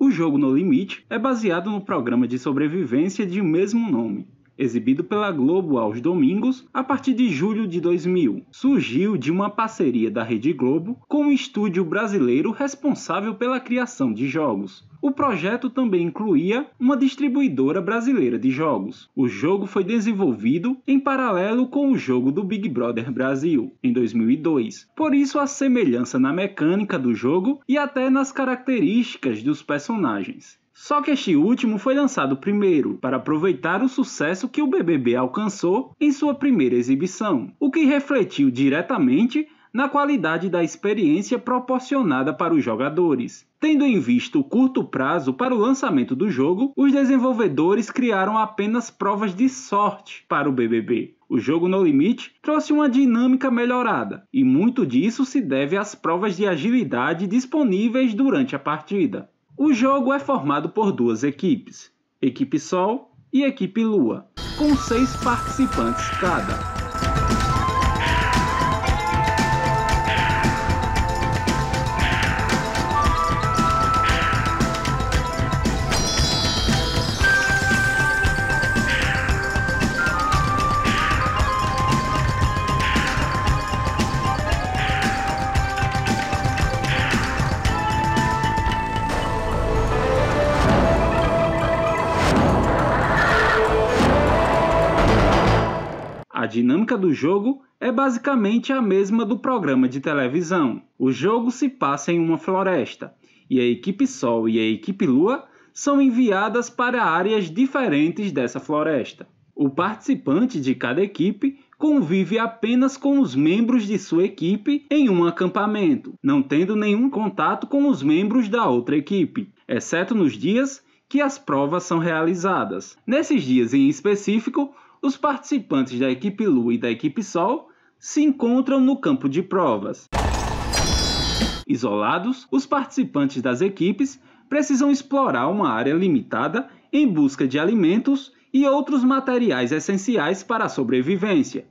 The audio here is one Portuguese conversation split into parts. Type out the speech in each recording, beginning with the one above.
O jogo No Limite é baseado no programa de sobrevivência de mesmo nome, exibido pela Globo aos domingos a partir de julho de 2000. Surgiu de uma parceria da Rede Globo com o um estúdio brasileiro responsável pela criação de jogos, o projeto também incluía uma distribuidora brasileira de jogos. O jogo foi desenvolvido em paralelo com o jogo do Big Brother Brasil, em 2002. Por isso, a semelhança na mecânica do jogo e até nas características dos personagens. Só que este último foi lançado primeiro, para aproveitar o sucesso que o BBB alcançou em sua primeira exibição, o que refletiu diretamente na qualidade da experiência proporcionada para os jogadores. Tendo em vista o curto prazo para o lançamento do jogo, os desenvolvedores criaram apenas provas de sorte para o BBB. O jogo No Limite trouxe uma dinâmica melhorada, e muito disso se deve às provas de agilidade disponíveis durante a partida. O jogo é formado por duas equipes, Equipe Sol e Equipe Lua, com seis participantes cada. dinâmica do jogo é basicamente a mesma do programa de televisão. O jogo se passa em uma floresta e a equipe Sol e a equipe Lua são enviadas para áreas diferentes dessa floresta. O participante de cada equipe convive apenas com os membros de sua equipe em um acampamento, não tendo nenhum contato com os membros da outra equipe, exceto nos dias que as provas são realizadas. Nesses dias em específico, os participantes da equipe Lu e da equipe Sol se encontram no campo de provas. Isolados, os participantes das equipes precisam explorar uma área limitada em busca de alimentos e outros materiais essenciais para a sobrevivência.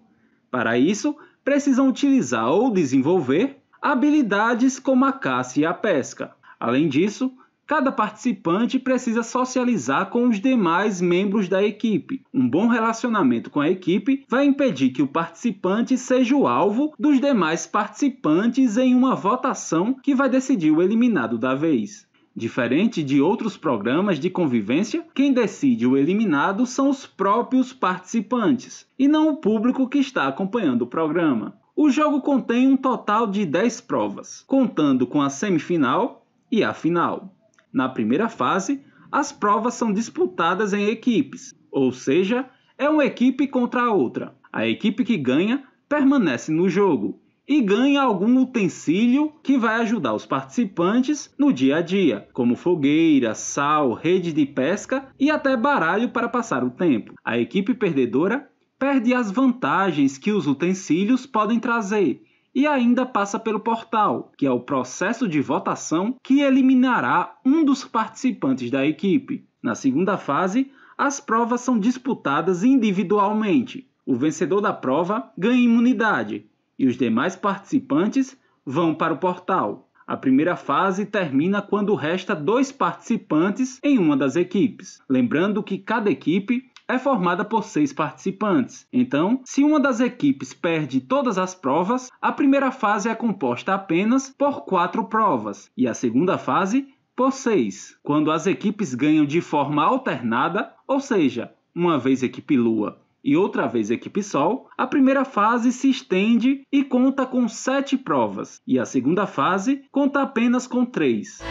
Para isso, precisam utilizar ou desenvolver habilidades como a caça e a pesca. Além disso, Cada participante precisa socializar com os demais membros da equipe. Um bom relacionamento com a equipe vai impedir que o participante seja o alvo dos demais participantes em uma votação que vai decidir o eliminado da vez. Diferente de outros programas de convivência, quem decide o eliminado são os próprios participantes e não o público que está acompanhando o programa. O jogo contém um total de 10 provas, contando com a semifinal e a final. Na primeira fase, as provas são disputadas em equipes, ou seja, é uma equipe contra a outra. A equipe que ganha permanece no jogo e ganha algum utensílio que vai ajudar os participantes no dia a dia, como fogueira, sal, rede de pesca e até baralho para passar o tempo. A equipe perdedora perde as vantagens que os utensílios podem trazer e ainda passa pelo portal, que é o processo de votação que eliminará um dos participantes da equipe. Na segunda fase, as provas são disputadas individualmente. O vencedor da prova ganha imunidade e os demais participantes vão para o portal. A primeira fase termina quando resta dois participantes em uma das equipes. Lembrando que cada equipe é formada por seis participantes. Então, se uma das equipes perde todas as provas, a primeira fase é composta apenas por quatro provas e a segunda fase por seis, quando as equipes ganham de forma alternada, ou seja, uma vez equipe Lua e outra vez equipe Sol, a primeira fase se estende e conta com sete provas, e a segunda fase conta apenas com três.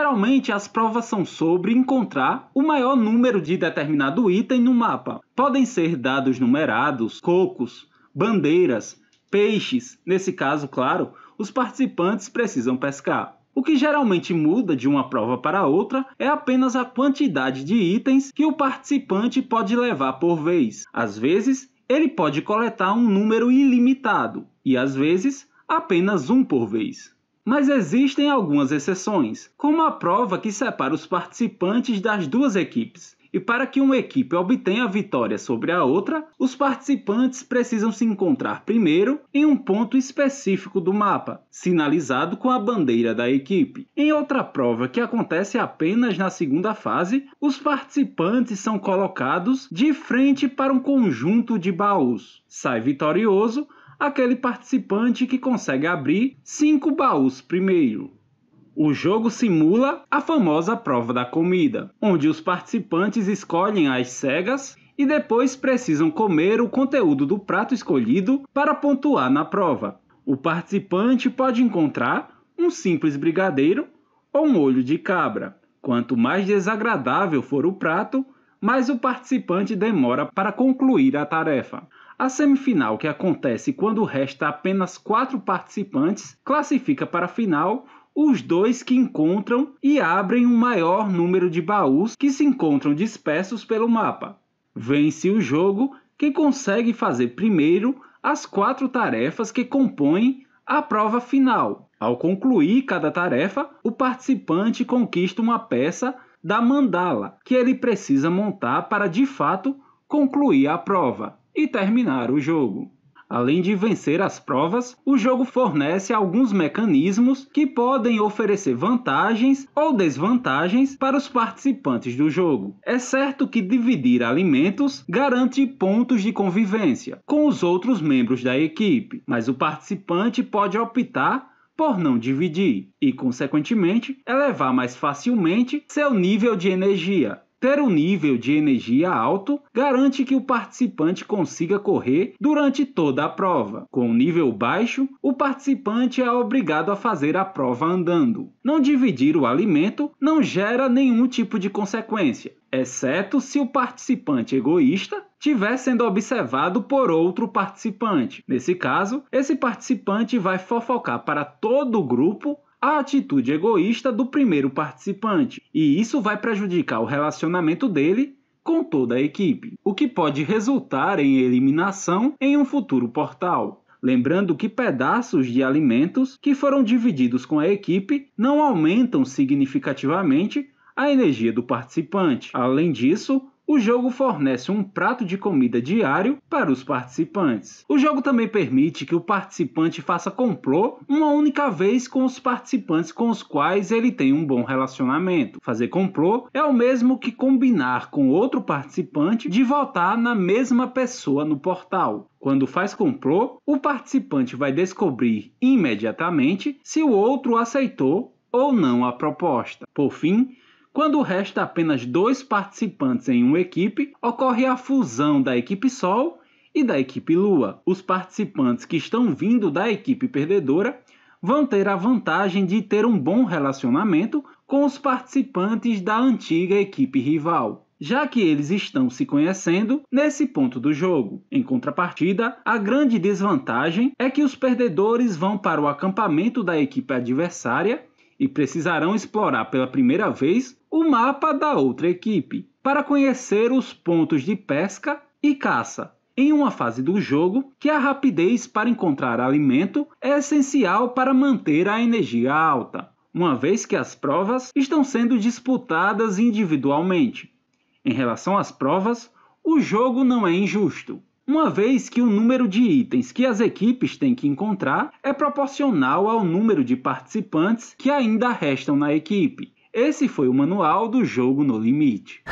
Geralmente as provas são sobre encontrar o maior número de determinado item no mapa. Podem ser dados numerados, cocos, bandeiras, peixes. Nesse caso, claro, os participantes precisam pescar. O que geralmente muda de uma prova para outra é apenas a quantidade de itens que o participante pode levar por vez. Às vezes, ele pode coletar um número ilimitado e às vezes, apenas um por vez mas existem algumas exceções, como a prova que separa os participantes das duas equipes. E para que uma equipe obtenha a vitória sobre a outra, os participantes precisam se encontrar primeiro em um ponto específico do mapa, sinalizado com a bandeira da equipe. Em outra prova que acontece apenas na segunda fase, os participantes são colocados de frente para um conjunto de baús. Sai vitorioso aquele participante que consegue abrir cinco baús primeiro. O jogo simula a famosa prova da comida, onde os participantes escolhem as cegas e depois precisam comer o conteúdo do prato escolhido para pontuar na prova. O participante pode encontrar um simples brigadeiro ou um olho de cabra. Quanto mais desagradável for o prato, mais o participante demora para concluir a tarefa. A semifinal, que acontece quando resta apenas quatro participantes, classifica para a final os dois que encontram e abrem um maior número de baús que se encontram dispersos pelo mapa. Vence o jogo quem consegue fazer primeiro as quatro tarefas que compõem a prova final. Ao concluir cada tarefa, o participante conquista uma peça da mandala que ele precisa montar para de fato concluir a prova e terminar o jogo. Além de vencer as provas, o jogo fornece alguns mecanismos que podem oferecer vantagens ou desvantagens para os participantes do jogo. É certo que dividir alimentos garante pontos de convivência com os outros membros da equipe, mas o participante pode optar por não dividir e, consequentemente, elevar mais facilmente seu nível de energia ter um nível de energia alto garante que o participante consiga correr durante toda a prova. Com um nível baixo, o participante é obrigado a fazer a prova andando. Não dividir o alimento não gera nenhum tipo de consequência, exceto se o participante egoísta estiver sendo observado por outro participante. Nesse caso, esse participante vai fofocar para todo o grupo a atitude egoísta do primeiro participante, e isso vai prejudicar o relacionamento dele com toda a equipe, o que pode resultar em eliminação em um futuro portal. Lembrando que pedaços de alimentos que foram divididos com a equipe não aumentam significativamente a energia do participante. Além disso, o jogo fornece um prato de comida diário para os participantes. O jogo também permite que o participante faça complô uma única vez com os participantes com os quais ele tem um bom relacionamento. Fazer complô é o mesmo que combinar com outro participante de votar na mesma pessoa no portal. Quando faz complô, o participante vai descobrir imediatamente se o outro aceitou ou não a proposta. Por fim, quando resta apenas dois participantes em uma equipe, ocorre a fusão da equipe Sol e da equipe Lua. Os participantes que estão vindo da equipe perdedora vão ter a vantagem de ter um bom relacionamento com os participantes da antiga equipe rival já que eles estão se conhecendo nesse ponto do jogo. Em contrapartida, a grande desvantagem é que os perdedores vão para o acampamento da equipe adversária e precisarão explorar pela primeira vez o mapa da outra equipe para conhecer os pontos de pesca e caça. Em uma fase do jogo que a rapidez para encontrar alimento é essencial para manter a energia alta, uma vez que as provas estão sendo disputadas individualmente. Em relação às provas, o jogo não é injusto uma vez que o número de itens que as equipes têm que encontrar é proporcional ao número de participantes que ainda restam na equipe. Esse foi o manual do jogo no limite.